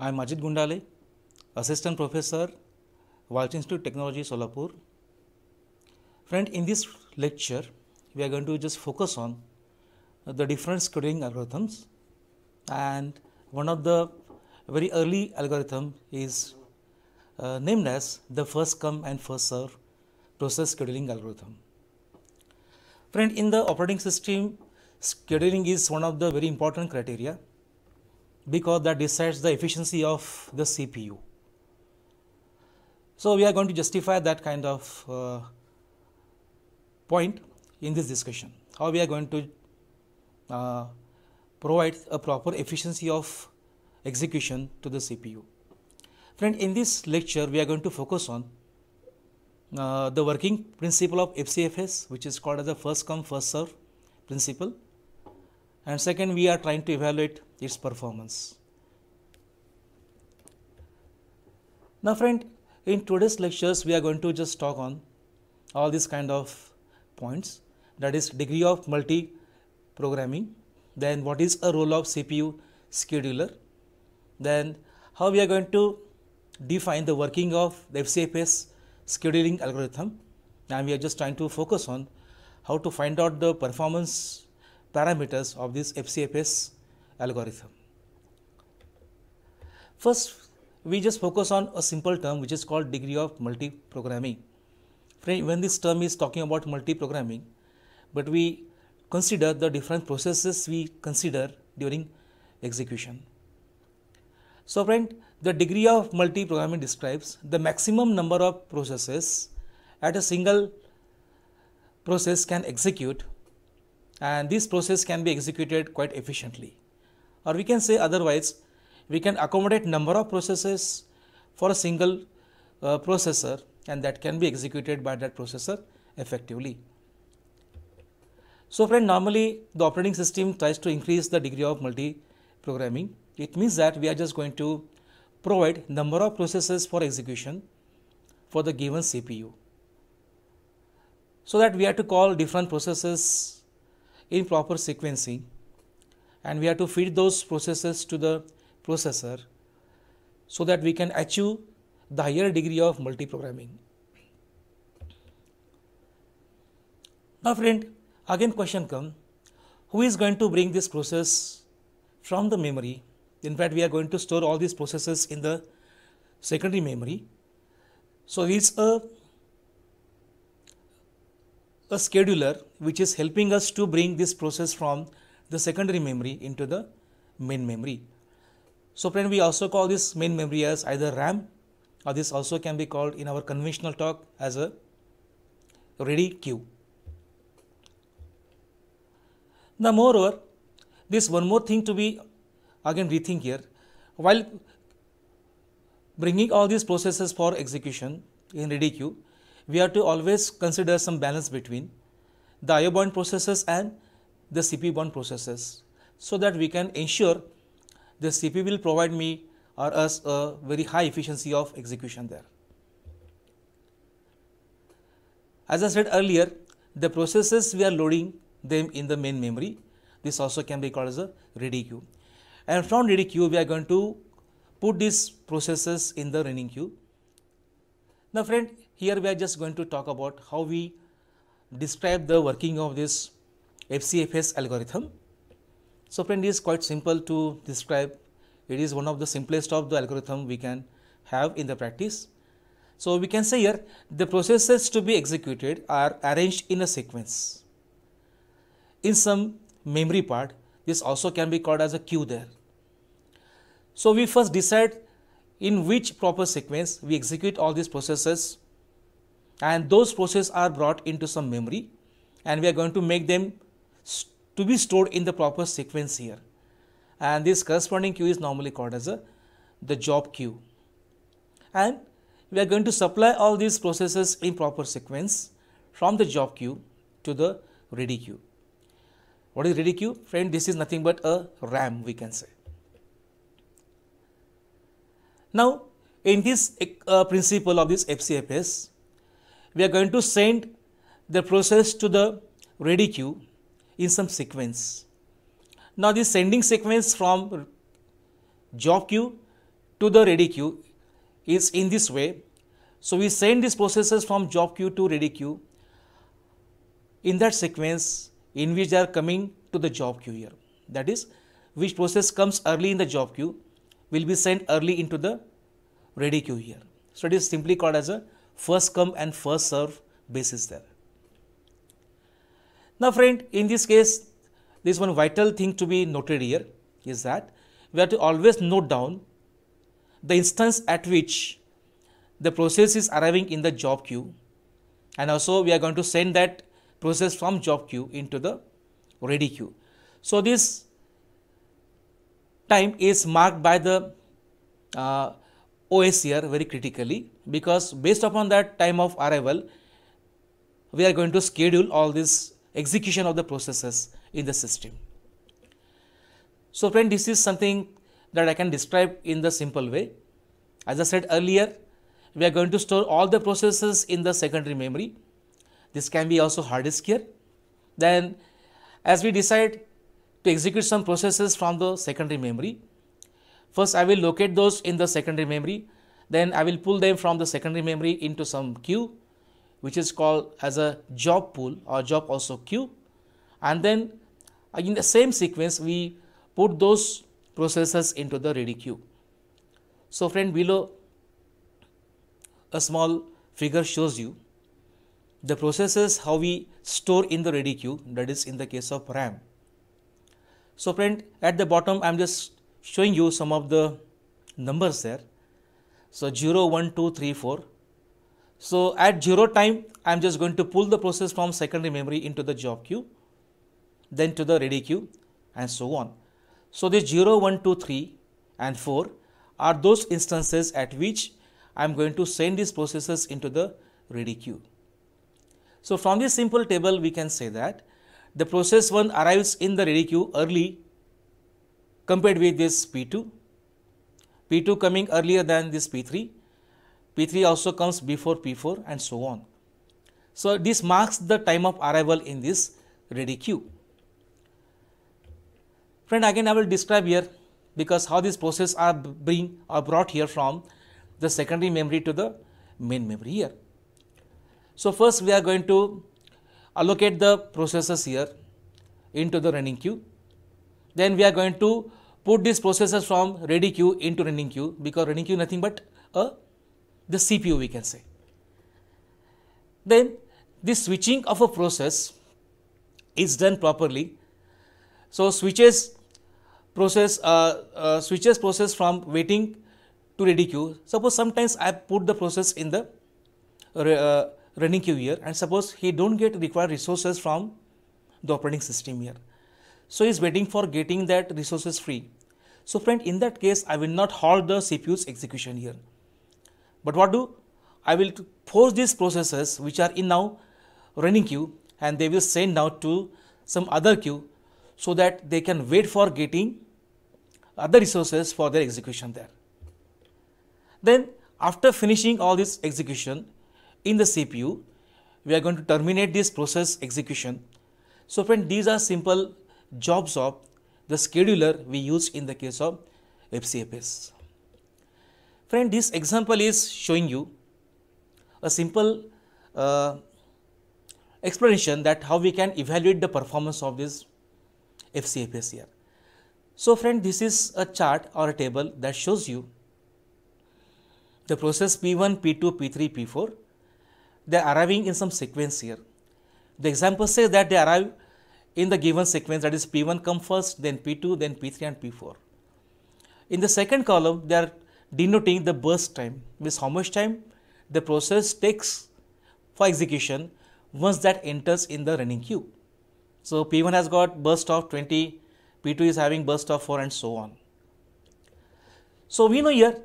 I am Majid Gundale, Assistant Professor, Walsh Institute Technology, Solapur. Friend, in this lecture, we are going to just focus on the different scheduling algorithms and one of the very early algorithm is uh, named as the first come and first serve process scheduling algorithm. Friend, in the operating system, scheduling is one of the very important criteria because that decides the efficiency of the CPU. So, we are going to justify that kind of uh, point in this discussion, how we are going to uh, provide a proper efficiency of execution to the CPU. Friend, in this lecture, we are going to focus on uh, the working principle of FCFS, which is called as the first come, first serve principle. And second, we are trying to evaluate its performance. Now friend, in today's lectures we are going to just talk on all these kind of points that is degree of multi programming, then what is a role of CPU scheduler, then how we are going to define the working of the FCFS scheduling algorithm and we are just trying to focus on how to find out the performance parameters of this FCFS algorithm. First, we just focus on a simple term which is called degree of multiprogramming. When this term is talking about multiprogramming, but we consider the different processes we consider during execution. So, friend, the degree of multiprogramming describes the maximum number of processes at a single process can execute and this process can be executed quite efficiently or we can say otherwise we can accommodate number of processes for a single uh, processor and that can be executed by that processor effectively. So friend normally the operating system tries to increase the degree of multi-programming. It means that we are just going to provide number of processes for execution for the given CPU. So that we have to call different processes in proper sequencing and we have to feed those processes to the processor so that we can achieve the higher degree of multiprogramming. Now friend, again question come, who is going to bring this process from the memory? In fact, we are going to store all these processes in the secondary memory. So it's a, a scheduler which is helping us to bring this process from the secondary memory into the main memory. So friend, we also call this main memory as either RAM or this also can be called in our conventional talk as a ready queue. Now moreover, this one more thing to be again rethink here. While bringing all these processes for execution in ready queue, we have to always consider some balance between the IO bound processes and the CP1 processes so that we can ensure the CP will provide me or us a very high efficiency of execution there. As I said earlier, the processes we are loading them in the main memory. This also can be called as a ready queue. And from ready queue, we are going to put these processes in the running queue. Now friend, here we are just going to talk about how we describe the working of this FCFS algorithm. So, friend is quite simple to describe. It is one of the simplest of the algorithm we can have in the practice. So, we can say here the processes to be executed are arranged in a sequence. In some memory part, this also can be called as a queue there. So, we first decide in which proper sequence we execute all these processes and those processes are brought into some memory and we are going to make them to be stored in the proper sequence here and this corresponding queue is normally called as a, the job queue and we are going to supply all these processes in proper sequence from the job queue to the ready queue. What is ready queue? Friend, this is nothing but a RAM we can say. Now, in this uh, principle of this FCFS, we are going to send the process to the ready queue in some sequence. Now, this sending sequence from job queue to the ready queue is in this way. So, we send these processes from job queue to ready queue in that sequence in which they are coming to the job queue here. That is, which process comes early in the job queue will be sent early into the ready queue here. So, it is simply called as a first come and first serve basis there. Now friend, in this case, there is one vital thing to be noted here is that we have to always note down the instance at which the process is arriving in the job queue and also we are going to send that process from job queue into the ready queue. So, this time is marked by the uh, OS here very critically because based upon that time of arrival, we are going to schedule all these execution of the processes in the system. So friend, this is something that I can describe in the simple way. As I said earlier, we are going to store all the processes in the secondary memory. This can be also hard disk here. Then as we decide to execute some processes from the secondary memory, first I will locate those in the secondary memory, then I will pull them from the secondary memory into some queue which is called as a job pool or job also queue and then uh, in the same sequence we put those processes into the ready queue. So friend below a small figure shows you the processes how we store in the ready queue that is in the case of RAM. So friend at the bottom I am just showing you some of the numbers there. So 0, 1, 2, 3, 4 so at 0 time, I am just going to pull the process from secondary memory into the job queue, then to the ready queue and so on. So the 0, 1, 2, 3 and 4 are those instances at which I am going to send these processes into the ready queue. So from this simple table, we can say that the process 1 arrives in the ready queue early compared with this P2, P2 coming earlier than this P3 P3 also comes before P4 and so on. So, this marks the time of arrival in this ready queue. Friend again I will describe here because how these processes are being are brought here from the secondary memory to the main memory here. So, first we are going to allocate the processes here into the running queue. Then we are going to put these processes from ready queue into running queue because running queue nothing but a the CPU we can say. Then the switching of a process is done properly. So, switches process uh, uh, switches process from waiting to ready queue. Suppose sometimes I put the process in the uh, uh running queue here and suppose he do not get required resources from the operating system here. So, he is waiting for getting that resources free. So, friend in that case I will not halt the CPU's execution here. But what do? I will force these processes which are in now running queue and they will send now to some other queue so that they can wait for getting other resources for their execution there. Then after finishing all this execution in the CPU, we are going to terminate this process execution. So friend, these are simple jobs of the scheduler we use in the case of FCFS. Friend, this example is showing you a simple uh, explanation that how we can evaluate the performance of this FCFS here. So, friend, this is a chart or a table that shows you the process P1, P2, P3, P4. They are arriving in some sequence here. The example says that they arrive in the given sequence that is P1 come first, then P2, then P3 and P4. In the second column, they are denoting the burst time, means how much time the process takes for execution once that enters in the running queue. So, P1 has got burst of 20, P2 is having burst of 4 and so on. So, we know here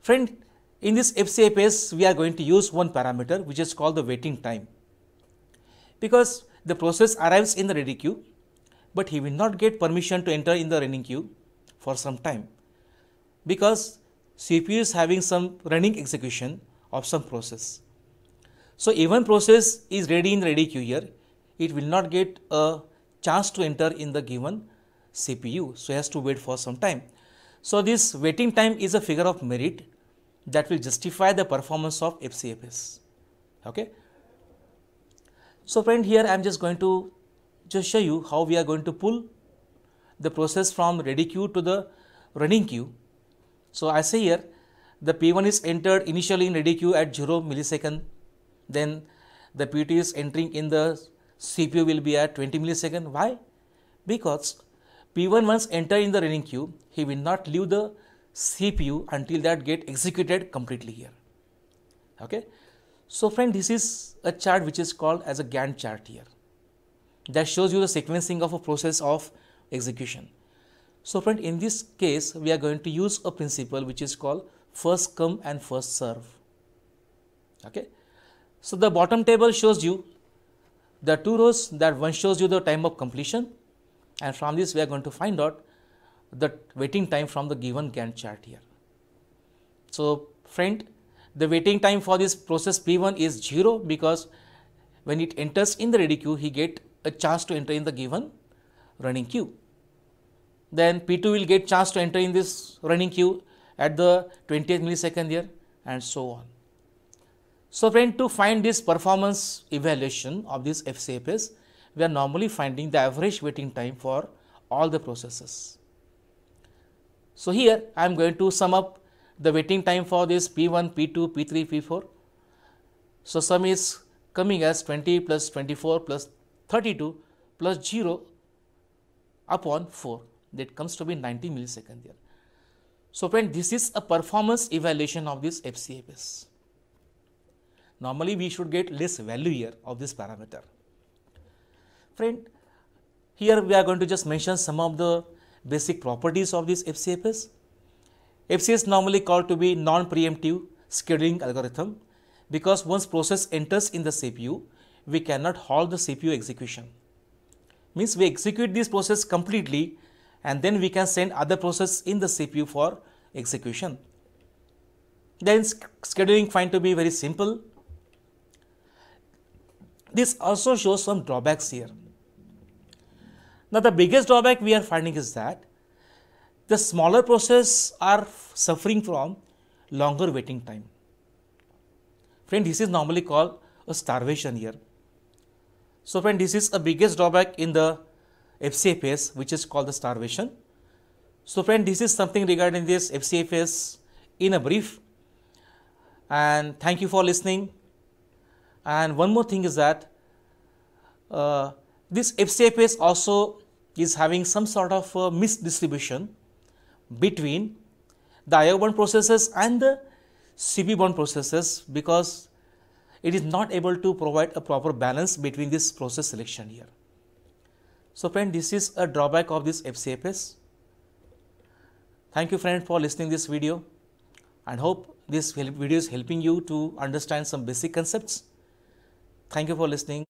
friend in this FCA we are going to use one parameter which is called the waiting time because the process arrives in the ready queue but he will not get permission to enter in the running queue for some time because CPU is having some running execution of some process. So even process is ready in ready queue here, it will not get a chance to enter in the given CPU. So it has to wait for some time. So this waiting time is a figure of merit that will justify the performance of FCFS. Okay. So friend here I am just going to just show you how we are going to pull the process from ready queue to the running queue so, I say here the P1 is entered initially in ready queue at 0 millisecond, then the P2 is entering in the CPU will be at 20 millisecond. Why? Because P1 once enter in the running queue, he will not leave the CPU until that get executed completely here. Okay. So friend, this is a chart which is called as a Gantt chart here that shows you the sequencing of a process of execution. So friend, in this case, we are going to use a principle which is called first come and first serve. Okay. So the bottom table shows you the two rows that one shows you the time of completion and from this we are going to find out the waiting time from the given Gantt chart here. So friend, the waiting time for this process P1 is 0 because when it enters in the ready queue, he get a chance to enter in the given running queue then P2 will get chance to enter in this running queue at the 20th millisecond here and so on. So friend to find this performance evaluation of this FCFS, we are normally finding the average waiting time for all the processes. So here I am going to sum up the waiting time for this P1, P2, P3, P4. So sum is coming as 20 plus 24 plus 32 plus 0 upon 4 that comes to be 90 millisecond there. So friend, this is a performance evaluation of this FCFS. Normally, we should get less value here of this parameter. Friend, here we are going to just mention some of the basic properties of this FCFS. FCFS normally called to be non-preemptive scheduling algorithm because once process enters in the CPU, we cannot halt the CPU execution. Means we execute this process completely and then we can send other process in the CPU for execution. Then scheduling find to be very simple. This also shows some drawbacks here. Now the biggest drawback we are finding is that the smaller process are suffering from longer waiting time. Friend, this is normally called a starvation here. So friend, this is a biggest drawback in the FCFS, which is called the starvation. So friend this is something regarding this FCFS in a brief and thank you for listening and one more thing is that uh, this FCFS also is having some sort of uh, misdistribution between the IO bond processes and the CB bond processes because it is not able to provide a proper balance between this process selection here. So, friend this is a drawback of this FCFS. Thank you friend for listening this video and hope this video is helping you to understand some basic concepts. Thank you for listening.